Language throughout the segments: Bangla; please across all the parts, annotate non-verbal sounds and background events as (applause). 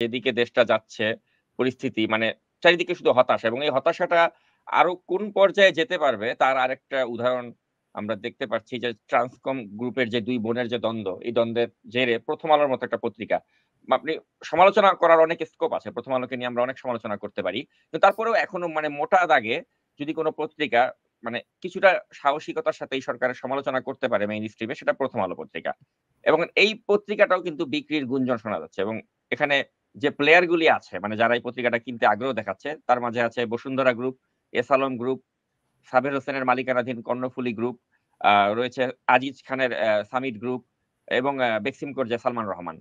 যেদিকে দেশটা যাচ্ছে পরিস্থিতি মানে চারিদিকে শুধু হতাশা এবং এই হতাশাটা আরো কোন পর্যায়ে যেতে পারবে তার আরেকটা উদাহরণ আমরা দেখতে পাচ্ছি যে ট্রান্সকম গ্রুপের যে দুই বোনের যে দ্বন্দ্ব এই দ্বন্দ্বের জেরে প্রথম আলোর মতো একটা পত্রিকা আপনি সমালোচনা করার অনেক স্কোপ আছে প্রথম আলোকে নিয়ে আমরা অনেক সমালোচনা করতে পারি কিন্তু তারপরেও এখনো মানে মোটা দাগে যদি কোনো পত্রিকা মানে কিছুটা সাহসিকতার সাথে এই সরকারের সমালোচনা করতে পারে মেইন স্ট্রিমে সেটা প্রথম আলো পত্রিকা এবং এই পত্রিকাটাও কিন্তু বিক্রির গুঞ্জন শোনা যাচ্ছে এবং এখানে যে প্লেয়ারগুলি আছে মানে যারা এই পত্রিকাটা কিনতে আগ্রহ দেখাচ্ছে তার মাঝে আছে Bashundhara group S Alam group Saber হোসেনের মালিকানাধীন কর্ণফুলি গ্রুপ রয়েছে আজিজ খানের সামিট গ্রুপ এবং বেক্সিমকোর যে সালমান রহমান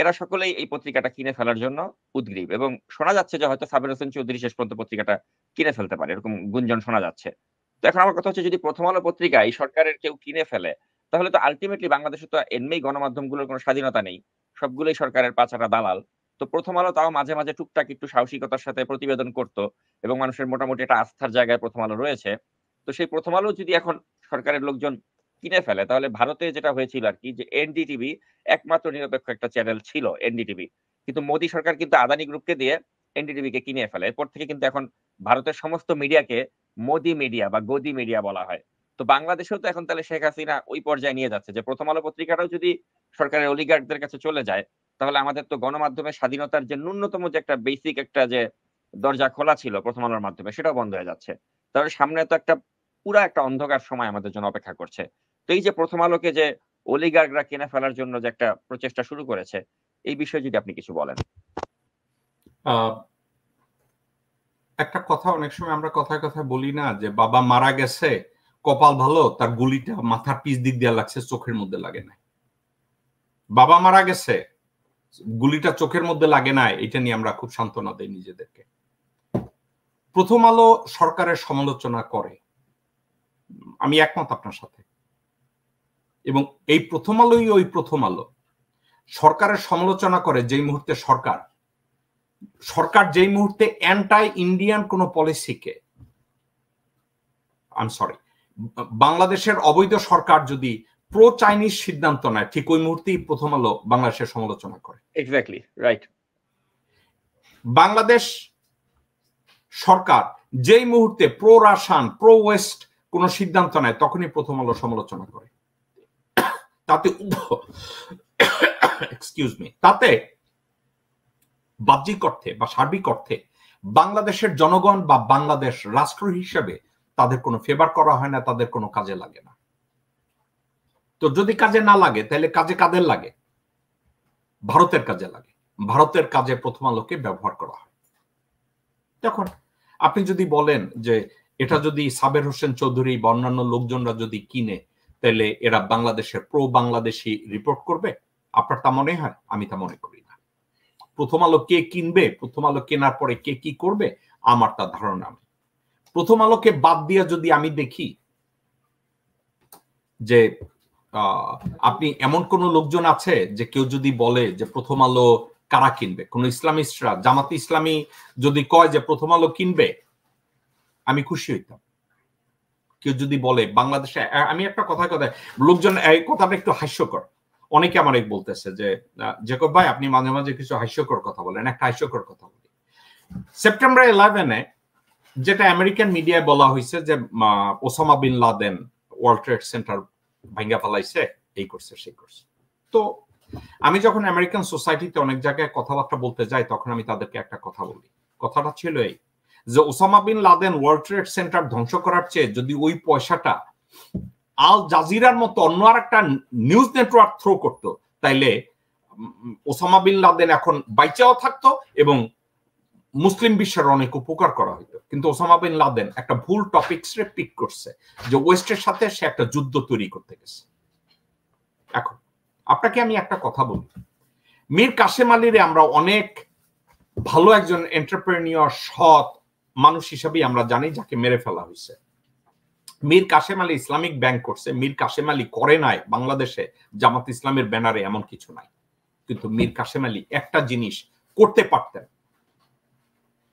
এরা সকলেই এই পত্রিকাটা কিনে ফেলার জন্য উদ্গ্রীব এবং শোনা যাচ্ছে যে হয়তো সাবের হোসেন চৌধুরী শেষ পর্যন্ত পত্রিকাটা কিনে ফেলতে পারে এরকম গুঞ্জন শোনা যাচ্ছে তো এখন আমার কথা হচ্ছে যদি প্রথম আলো পত্রিকা এই সরকারের কেউ কিনে ফেলে তাহলে তো আলটিমেটলি বাংলাদেশে তো এমনি গণমাধ্যমগুলোর কোনো স্বাধীনতা নেই সবগুলোই সরকারের পাচারা দালাল তো প্রথম আলো তাও মাঝে মাঝে টুকটাক একটু সাহসিকতার সাথে প্রতিবেদন করত এবং মানুষের মোটামুটি একটা আস্থার জায়গায় প্রথম আলো রয়েছে তো সেই প্রথম আলো যদি এখন সরকারের লোকজন কিনে ফেলে তাহলে ভারতে যেটা হয়েছিল আর কি যে এনডিটিভি একমাত্র নিরপেক্ষ একটা চ্যানেল ছিল এনডিটিভি কিন্তু মোদী সরকার কিন্তু আদানি গ্রুপকে দিয়ে এনডিটিভি কে কিনে ফেলে এরপর থেকে কিন্তু এখন ভারতের সমস্ত মিডিয়াকে মোদি মিডিয়া বা গদি মিডিয়া বলা হয় তো বাংলাদেশেও তো এখন তাহলে শেখ হাসিনা ওই পর্যায়ে নিয়ে যাচ্ছে যে প্রথম আলো পত্রিকাটাও যদি সরকারের অলিগার্ডদের কাছে চলে যায় তাহলে আমাদের তো গণমাধ্যমের স্বাধীনতার যে ন্যূনতম যে একটা বেসিক একটা যে দরজা খোলা ছিল প্রথম আলোর মাধ্যমে সেটাও বন্ধ হয়ে যাচ্ছে তাহলে সামনে তো একটা পুরা একটা অন্ধকার সময় আমাদের জন্য অপেক্ষা করছে তো এই যে প্রথম আলোকে যে অলিগার্গরা কিনে ফেলার জন্য যে একটা প্রচেষ্টা শুরু করেছে এই বিষয়ে যদি আপনি কিছু বলেন একটা কথা অনেক সময় আমরা কথায় কথা বলি না যে বাবা মারা গেছে কপাল ভালো তার গুলিটা মাথার পিস দিক দিয়ে লাগছে চোখের মধ্যে লাগে না বাবা মারা গেছে গুলিটা চোখের মধ্যে লাগে না এটা নিয়ে আমরা খুব সান্ত্বনা দেই নিজেদেরকে প্রথম আলো সরকারের সমালোচনা করে আমি একমত আপনার সাথে এবং এই প্রথম আলোই ওই প্রথম আলো সরকারের সমালোচনা করে যেই মুহূর্তে সরকার সরকার যেই মুহূর্তে অ্যান্টাই ইন্ডিয়ান কোন পলিসিকে আম সরি বাংলাদেশের অবৈধ সরকার যদি প্রো চাইনিজ সিদ্ধান্ত নেয় ঠিক ওই মুহূর্তেই প্রথম আলো বাংলাদেশের সমালোচনা করে এক্স্যাক্টলি রাইট বাংলাদেশ সরকার যেই মুহূর্তে প্রো রাশান প্রো ওয়েস্ট কোন সিদ্ধান্ত নেয় তখনই প্রথম আলো সমালোচনা করে তাতে এক্সকিউজ মি তাতে বাহ্যিক অর্থে বা সার্বিক অর্থে বাংলাদেশের জনগণ বা বাংলাদেশ রাষ্ট্র হিসেবে তাদের কোনো ফেভার করা হয় না তাদের কোনো কাজে লাগে না তো যদি কাজে না লাগে তাহলে কাজে কাদের লাগে ভারতের কাজে লাগে ভারতের কাজে প্রথম আলোকে ব্যবহার করা হয় দেখুন আপনি যদি বলেন যে এটা যদি সাবের হোসেন চৌধুরী বা অন্যান্য লোকজনরা যদি কিনে তাহলে এরা বাংলাদেশের প্রো বাংলাদেশি রিপোর্ট করবে আপনার তা মনে হয় আমি তা মনে করি না প্রথম আলো কে কিনবে প্রথম আলো কেনার পরে কে কি করবে আমার তা ধারণা নেই প্রথম আলোকে বাদ দিয়ে যদি আমি দেখি যে আপনি এমন কোন লোকজন আছে যে কেউ যদি বলে যে প্রথম আলো কারা কিনবে কোন ইসলামিস্টরা জামাতি ইসলামী যদি কয় যে প্রথম আলো কিনবে আমি খুশি হইতাম কেউ যদি বলে বাংলাদেশে আমি একটা কথা কথা লোকজন এই কথাটা একটু হাস্যকর অনেকে আমার এক বলতেছে যে জেকব ভাই আপনি মাঝে মাঝে কিছু হাস্যকর কথা বলেন একটা হাস্যকর কথা বলি সেপ্টেম্বর ইলেভেনে যেটা আমেরিকান মিডিয়ায় বলা হয়েছে যে Osama bin Laden world trade center ভাইঙ্গা ফেলাইছে এই করছে সেই করছে তো আমি যখন আমেরিকান সোসাইটিতে অনেক জায়গায় কথাবার্তা বলতে যাই তখন আমি তাদেরকে একটা কথা বলি কথাটা ছিল এই যে Osama bin Laden world trade center ধ্বংস করার চেয়ে যদি ওই পয়সাটা আল জাজিরার মতো অন্য আর একটা নিউজ নেটওয়ার্ক থ্রো করতো তাইলে ওসামা বিন লাদেন এখন বাইচাও থাকতো এবং মুসলিম বিশ্বের অনেক উপকার করা হইতো কিন্তু ওসামা বিন লাদেন একটা ভুল টপিক পিক করছে যে ওয়েস্টের সাথে সে একটা যুদ্ধ তৈরি করতে গেছে এখন আপনাকে আমি একটা কথা বলি মীর কাশেম আলীর আমরা অনেক ভালো একজন এন্টারপ্রেনিয়র সৎ মানুষ হিসাবেই আমরা জানি যাকে মেরে ফেলা হয়েছে মীর কাশেম আলী ইসলামিক ব্যাংক করছে মীর কাশেম আলী করে নাই বাংলাদেশে জামাত ইসলামের ব্যানারে এমন কিছু নাই কিন্তু মীর কাশেম আলী একটা জিনিস করতে পারতেন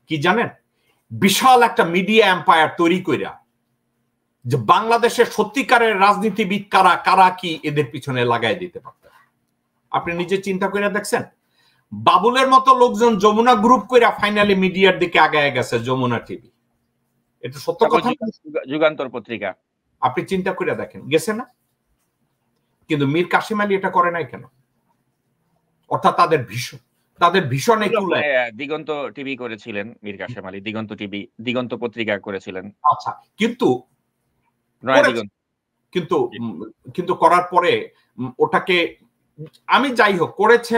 কি জানেন বিশাল একটা মিডিয়া এম্পায়ার তৈরি করে যে বাংলাদেশের সত্যিকারের রাজনীতিবিদ কারা কারা কি এদের পিছনে লাগাই দিতে পারত আপনি নিজে চিন্তা করে দেখছেন বাবুলের মতো লোকজন যমুনা গ্রুপ করে ফাইনালি মিডিয়ার দিকে আগায় গেছে যমুনা টিভি এটা সত্য কথা যুগান্তর পত্রিকা আপনি চিন্তা করে দেখেন গেছে না কিন্তু মীর কাসিম আলী এটা করে নাই কেন অর্থাৎ তাদের ভীষণ তাদের ভীষণ একটু দিগন্ত টিভি করেছিলেন মীর কাশেম আলী দিগন্ত টিভি দিগন্ত পত্রিকা করেছিলেন আচ্ছা কিন্তু কিন্তু কিন্তু করার পরে ওটাকে আমি যাই হোক করেছে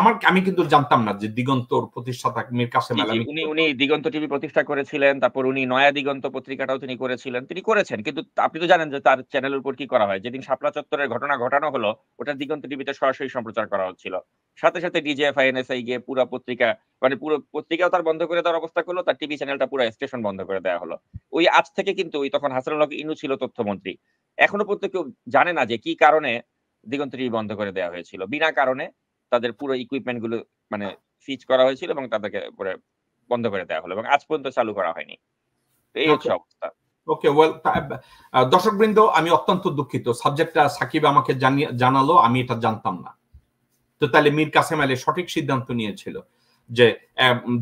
আমার আমি কিন্তু জানতাম না যে দিগন্তর প্রতিষ্ঠাতা মীর কাসেম আলী উনি উনি দিগন্ত টিভি প্রতিষ্ঠা করেছিলেন তারপর উনি নয়া দিগন্ত পত্রিকাটাও তিনি করেছিলেন তিনি করেছেন কিন্তু আপনি তো জানেন যে তার চ্যানেলের উপর কি করা হয় যেদিন শাপলা চত্বরের ঘটনা ঘটানো হলো ওটা দিগন্ত টিভিতে সরাসরি সম্প্রচার করা হচ্ছিল সাথে সাথে ডিজিএফআই এনএসআই গিয়ে পুরো পত্রিকা মানে পুরো পত্রিকাও তার বন্ধ করে দেওয়ার অবস্থা করলো তার টিভি চ্যানেলটা পুরো স্টেশন বন্ধ করে দেওয়া হলো ওই আজ থেকে কিন্তু ওই তখন হাসানুল হক ইনু ছিল তথ্যমন্ত্রী এখনো পর্যন্ত কেউ জানে না যে কি কারণে দিগন্ত টিভি বন্ধ করে দেওয়া হয়েছিল বিনা কারণে তাদের পুরো ইকুইপমেন্ট গুলো মানে ফিচ করা হয়েছিল এবং তাদেরকে পরে বন্ধ করে দেওয়া হলো এবং আজ পর্যন্ত চালু করা হয়নি এই হচ্ছে আচ্ছা। অবস্থা ওকে ওয়েল দর্শকবৃন্দ আমি অত্যন্ত দুঃখিত সাবজেক্টটা সাকিব আমাকে জানালো আমি এটা জানতাম না তো তাহলে মীর কাসেম আলী সঠিক সিদ্ধান্ত নিয়েছিল যে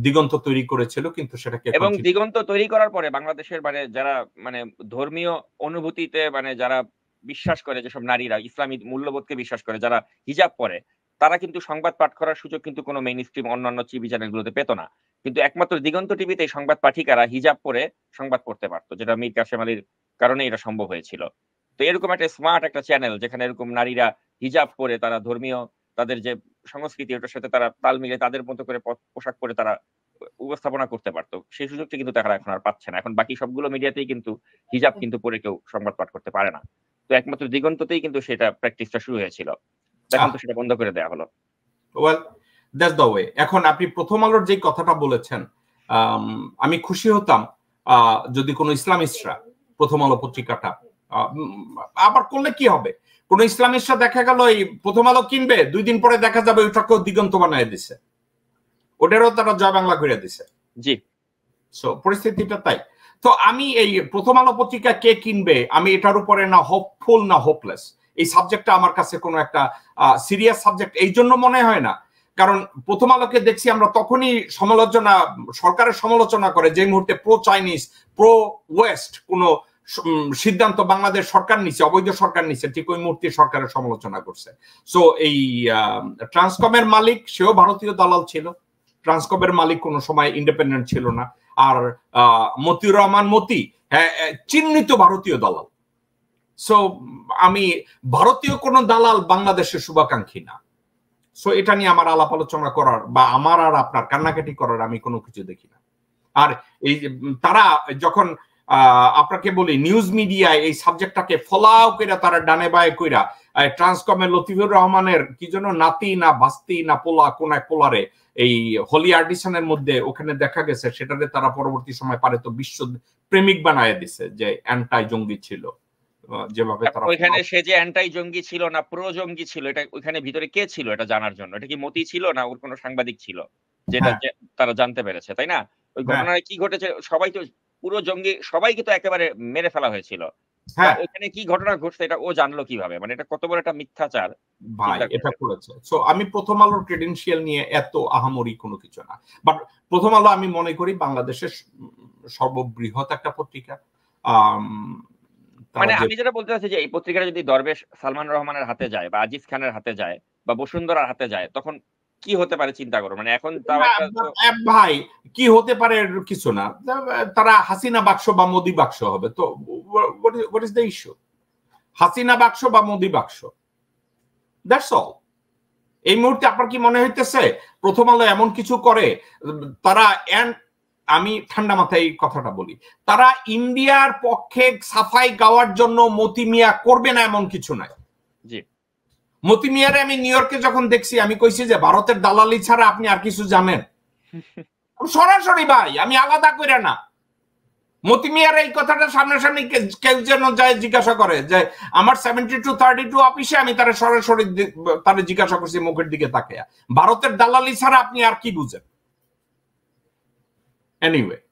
দিগন্ত তৈরি করেছিল কিন্তু সেটাকে এবং দিগন্ত তৈরি করার পরে বাংলাদেশের মানে যারা মানে ধর্মীয় অনুভূতিতে মানে যারা বিশ্বাস করে যেসব নারীরা ইসলামী মূল্যবোধকে বিশ্বাস করে যারা হিজাব পরে তারা কিন্তু সংবাদ পাঠ করার সুযোগ কিন্তু কোনো মেইন স্ট্রিম অন্যান্য টিভি চ্যানেলগুলোতে পেত না কিন্তু একমাত্র দিগন্ত টিভিতে এই সংবাদ পাঠিকারা হিজাব পরে সংবাদ করতে পারতো যেটা মীর কাসেম আলীর কারণে এটা সম্ভব হয়েছিল তো এরকম একটা স্মার্ট একটা চ্যানেল যেখানে এরকম নারীরা হিজাব পরে তারা ধর্মীয় তাদের যে সংস্কৃতি ওটার সাথে তারা তাল মিলে তাদের মতো করে পোশাক করে তারা উপস্থাপনা করতে পারতো সেই সুযোগটা কিন্তু তারা এখন আর পাচ্ছে না এখন বাকি সবগুলো মিডিয়াতেই কিন্তু হিজাব কিন্তু পরে কেউ সংবাদ পাঠ করতে পারে না তো একমাত্র দিগন্ততেই কিন্তু সেটা প্র্যাকটিসটা শুরু হয়েছিল এখন তো সেটা বন্ধ করে দেওয়া হলো এখন আপনি প্রথম আলোর যে কথাটা বলেছেন আমি খুশি হতাম যদি কোনো ইসলামিস্টরা প্রথম আলো পত্রিকাটা আবার করলে কি হবে কোন ইসলামের সাথে দেখা গেল এই প্রথম আলো কিনবে দুই দিন পরে দেখা যাবে ওইটাকেও দিগন্ত বানিয়ে দিছে ওটারও তারা জয় বাংলা ঘুরে দিছে জি সো পরিস্থিতিটা তাই তো আমি এই প্রথম আলো পত্রিকা কে কিনবে আমি এটার উপরে না হোপফুল না হোপলেস এই সাবজেক্টটা আমার কাছে কোনো একটা সিরিয়াস সাবজেক্ট এই জন্য মনে হয় না কারণ প্রথম আলোকে দেখছি আমরা তখনই সমালোচনা সরকারের সমালোচনা করে যে মুহূর্তে প্রো চাইনিজ প্রো ওয়েস্ট কোনো সিদ্ধান্ত বাংলাদেশ সরকার নিচ্ছে অবৈধ সরকার নিচ্ছে ঠিক ওই মূর্তি সরকারের সমালোচনা করছে সো এই ট্রান্সকমের মালিক সেও ভারতীয় দালাল ছিল ট্রান্সকমের মালিক কোনো সময় ইন্ডিপেন্ডেন্ট ছিল না আর মতিউর রহমান মতি হ্যাঁ, চিহ্নিত ভারতীয় দালাল সো আমি ভারতীয় কোন দালাল বাংলাদেশের শুভাকাঙ্ক্ষী না সো এটা নিয়ে আমার আলাপ আলোচনা করার বা আমার আর আপনার কান্নাকাটি করার আমি কোনো কিছু দেখি না আর এই তারা যখন আপনাকে বলি নিউজ মিডিয়ায় এই সাবজেক্টটাকে ফলাও কইরা তারা ডানে বায়ে কইরা ট্রান্সকমের লতিফুর রহমানের কি জন্য নাতি না বাস্তি না পোলা কোন এক পোলারে এই হোলি আর্টিসানের মধ্যে ওখানে দেখা গেছে সেটাতে তারা পরবর্তী সময় পারে তো বিশ্ব প্রেমিক বানায় দিছে যে অ্যান্টাই জঙ্গি ছিল যেভাবে তারা ওইখানে সে যে অ্যান্টাই জঙ্গি ছিল না প্রো জঙ্গি ছিল এটা ওইখানে ভিতরে কে ছিল এটা জানার জন্য এটা কি মতি ছিল না ওর কোনো সাংবাদিক ছিল যেটা হ্যাঁ। তারা জানতে পেরেছে তাই না ওই হ্যাঁ। ঘটনায় কি ঘটেছে সবাই তো পুরো জঙ্গি সবাইকে তো একেবারে মেরে ফেলা হয়েছিল হ্যাঁ। কি ঘটনা ঘটছে এটা ও জানলো কিভাবে মানে এটা কত বড় একটা মিথ্যাচার ভাই এটা করেছে সো আমি প্রথম আলোর ক্রেডেনশিয়াল নিয়ে এত আহামরি কোনো কিছু না বাট প্রথম আলো আমি মনে করি বাংলাদেশের সর্ববৃহৎ একটা পত্রিকা মানে আমি যেটা বলতে চাচ্ছি যে এই পত্রিকাটা যদি দরবেশ সালমান রহমানের হাতে যায় বা আজিজ খানের হাতে যায় বা বসুন্ধরার হাতে যায় তখন কি হতে পারে চিন্তা করো মানে এখন ভাই কি হতে পারে কিছু না তারা হাসিনা বাক্স বা মোদি বাক্স হবে তো what is the issue Hasina বাক্স বা মোদি বাক্স দ্যাটস অল এই মুহূর্তে আপনার কি মনে হইতেছে প্রথম আলো এমন কিছু করে তারা আমি ঠান্ডা মাথায় এই কথাটা বলি তারা ইন্ডিয়ার পক্ষে সাফাই গাওয়ার জন্য মতি মিয়া করবে না এমন কিছু নাই মতি মিয়ারে আমি নিউ ইয়র্কে যখন দেখছি আমি কইছি যে ভারতের দালালি ছাড়া আপনি আর কিছু জানেন (laughs) সরাসরি ভাই আমি আলাদা করে না মতি মিয়ার এই কথাটা সামনাসামনি কেউ যেন যায় জিজ্ঞাসা করে যে আমার সেভেন্টি টু থার্টি টু অফিসে আমি তারা সরাসরি তারা জিজ্ঞাসা করছি মুখের দিকে তাকে ভারতের দালালি ছাড়া আপনি আর কি বুঝেন এনিওয়ে